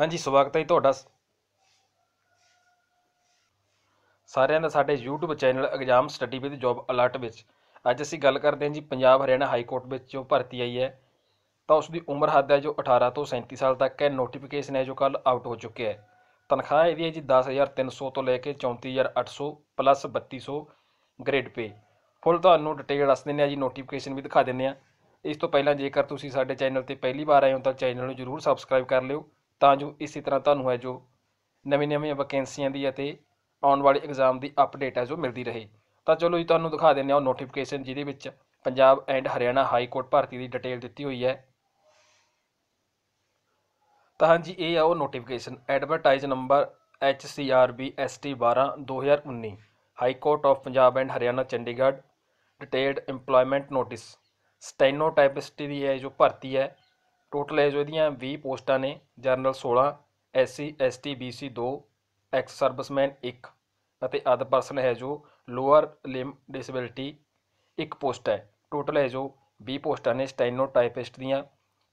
ਹਾਂਜੀ ਸਵਾਗਤ ਹੈ ਤੁਹਾਡਾ ਸਾਰਿਆਂ ਦਾ ਸਾਡੇ YouTube channel exam study with job alert ਵਿੱਚ ਅੱਜ ਅਸੀਂ ਗੱਲ ਕਰਦੇ ਹਾਂ ਜੀ ਪੰਜਾਬ ਹਰਿਆਣਾ ਹਾਈ ਕੋਰਟ ਵਿੱਚ ਜੋ ਭਰਤੀ ਆਈ ਹੈ ਤਾਂ ਉਸ ਦੀ ਉਮਰ ਹੱਦ ਹੈ ਜੋ 18 ਤੋਂ 37 ਸਾਲ ਤੱਕ ਹੈ ਨੋਟੀਫਿਕੇਸ਼ਨ ਹੈ ਜੋ ਕੱਲ ਆਊਟ ਹੋ ਚੁੱਕਿਆ ਹੈ ਤਨਖਾਹ ਇਹਦੀ ਹੈ ਜੀ 10300 ਤੋਂ ਲੈ ਕੇ 34800 ਪਲੱਸ 3200 ਗ੍ਰੇਡ ਪੇ ਫੁੱਲ ਤੁਹਾਨੂੰ ਡਿਟੇਲ ਦੱਸ ਦਿੰਦੇ ਆ ਜੀ ਨੋਟੀਫਿਕੇਸ਼ਨ ਵੀ ਦਿਖਾ ਦਿੰਦੇ ਆ ਇਸ ਤੋਂ ਪਹਿਲਾਂ ਜੇਕਰ ਤੁਸੀਂ ਸਾਡੇ ਚੈਨਲ ਤੇ ਪਹਿਲੀ ਵਾਰ ਆਏ ਹੋ ਤਾਂ ਚੈਨਲ ਨੂੰ ਜਰੂਰ ਸਬਸਕ੍ਰਾਈਬ ਕਰ ਲਿਓ ਤਾਂ ਜੋ ਇਸੇ ਤਰ੍ਹਾਂ ਤੁਹਾਨੂੰ ਹੈ ਜੋ ਨਵੀਂ ਨਵੇਂ ਵੈਕੈਂਸੀਆਂ ਦੀ ਅਤੇ ਆਉਣ ਵਾਲੇ ਐਗਜ਼ਾਮ ਦੀ ਅਪਡੇਟ ਹੈ ਜੋ ਮਿਲਦੀ ਰਹੇ ਤਾਂ ਚਲੋ ਜੀ ਤੁਹਾਨੂੰ ਦਿਖਾ ਦਿੰਦੇ ਹਾਂ ਉਹ ਨੋਟੀਫਿਕੇਸ਼ਨ ਜਿਹਦੇ ਵਿੱਚ Punjab and Haryana high court ਭਰਤੀ ਦੀ ਡਿਟੇਲ ਦਿੱਤੀ ਹੋਈ ਹੈ ਤਾਂ ਹਾਂਜੀ ਇਹ ਆ ਉਹ notification advertise number HCRB ST 12 2019 high court of Punjab and Haryana Chandigarh detailed employment notice ਟਾਈਪਿਸਟੀ ਦੀ ਹੈ ਜੋ ਭਰਤੀ ਹੈ ਟੋਟਲ ਹੈ ਜੋ ਇਹਦੀਆਂ 20 ਪੋਸਟਾਂ ਨੇ general 16 SC ST BC 2 ex serviceman 1 ਅਤੇ ਅਦਰ ਪਰਸਨ ਹੈ ਜੋ ਲੋਅਰ ਲਿਮ ਡਿਸੇਬਿਲਟੀ ਇੱਕ ਪੋਸਟ ਹੈ ਟੋਟਲ ਹੈ ਜੋ 20 ਪੋਸਟਾਂ ਨੇ ਸਟੈਨੋ ਟਾਈਪਿਸਟ ਦੀਆਂ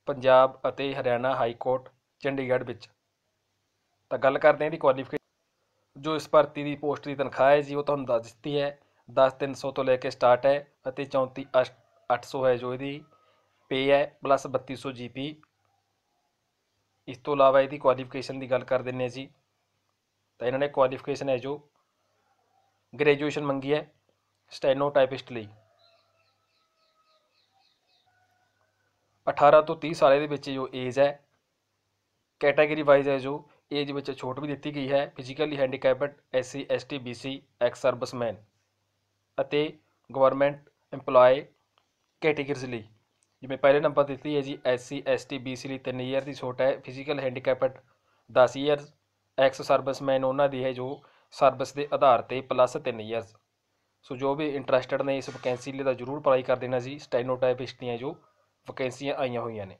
ਪੰਜਾਬ ਅਤੇ ਹਰਿਆਣਾ ਹਾਈ ਕੋਰਟ ਚੰਡੀਗੜ੍ਹ ਵਿੱਚ ਤਾਂ ਗੱਲ ਕਰਦੇ ਹਾਂ ਦੀ ਕੁਆਲੀਫਿਕੇਸ਼ਨ ਜੋ ਇਸ ਭਰਤੀ ਦੀ ਪੋਸਟ ਦੀ ਤਨਖਾਹ ਹੈ ਜੀ ਉਹ ਤੁਹਾਨੂੰ ਦੱਸ ਦਿੱਤੀ ਹੈ 10300 ਤੋਂ ਲੈ ਕੇ ਸਟਾਰਟ ਹੈ ਅਤੇ 34800 ਹੈ ਜੋ ਇਹਦੀ ਪੇ ਹੈ ਪਲੱਸ 3200 ਜੀਪੀ ਇਸ ਤੋਂ ਇਲਾਵਾ ਇਹਦੀ ਕੁਆਲੀਫਿਕੇਸ਼ਨ ਦੀ ਗੱਲ ਕਰ ਦਿੰਨੇ ਜੀ ਤਾਂ ਇਹਨਾਂ ਨੇ ਕੁਆਲੀਫਿਕੇਸ਼ਨ ਹੈ ਜੋ ਗ੍ਰੈਜੂਏਸ਼ਨ ਮੰਗੀ ਹੈ ਸਟੈਨੋ ਟਾਈਪਿਸਟ ਲਈ 18 ਤੋਂ 30 ਸਾਲ ਦੇ ਵਿੱਚ ਜੋ ਏਜ ਹੈ ਕੈਟਾਗਰੀ ਵਾਈਜ਼ ਹੈ ਜੋ ਏਜ ਵਿੱਚ ਛੋਟ ਵੀ ਦਿੱਤੀ ਗਈ ਹੈ physically handicapped SC ST BC ex serviceman ਅਤੇ ਗਵਰਨਮੈਂਟ EMPLOYE ਕੈਟਾਗਰੀਜ਼ ਲਈ ਜਿਵੇਂ ਪਹਿਲੇ ਨੰਬਰ ਦਿੱਤੀ ਹੈ ਜੀ ਐਸਸੀ ਐਸਟੀ ਬੀਸੀ ਲਈ 3 ਇਅਰ ਦੀ ਛੋਟ ਹੈ physical handicapped 10 year ex serviceman ਉਹਨਾਂ ਦੀ ਹੈ ਜੋ ਸਰਵਿਸ ਦੇ ਆਧਾਰ ਤੇ ਪਲੱਸ 3 ਇਅਰਸ ਸੋ ਜੋ ਵੀ ਇੰਟਰਸਟਿਡ ਨੇ ਇਸ ਵਕੈਂਸੀ ਲਈ ਤਾਂ ਜ਼ਰੂਰ ਅਪਲਾਈ ਕਰ ਦੇਣਾ ਜੀ ਸਟੈਨੋਟਾਈਪਿਸਟ ਦੀਆਂ ਜੋ ਵਕੈਂਸੀਆਂ ਆਈਆਂ ਹੋਈਆਂ ਨੇ